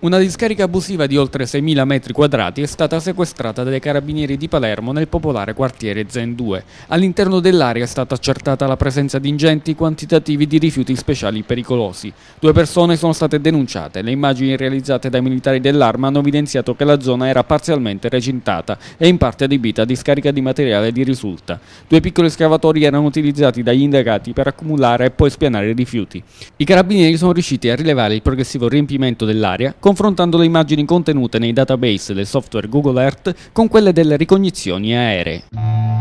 Una discarica abusiva di oltre 6.000 metri quadrati è stata sequestrata dai carabinieri di Palermo nel popolare quartiere Zen 2. All'interno dell'area è stata accertata la presenza di ingenti quantitativi di rifiuti speciali pericolosi. Due persone sono state denunciate. Le immagini realizzate dai militari dell'arma hanno evidenziato che la zona era parzialmente recintata e in parte adibita a discarica di materiale di risulta. Due piccoli scavatori erano utilizzati dagli indagati per accumulare e poi spianare i rifiuti. I carabinieri sono riusciti a rilevare il progressivo riempimento dell'area confrontando le immagini contenute nei database del software Google Earth con quelle delle ricognizioni aeree.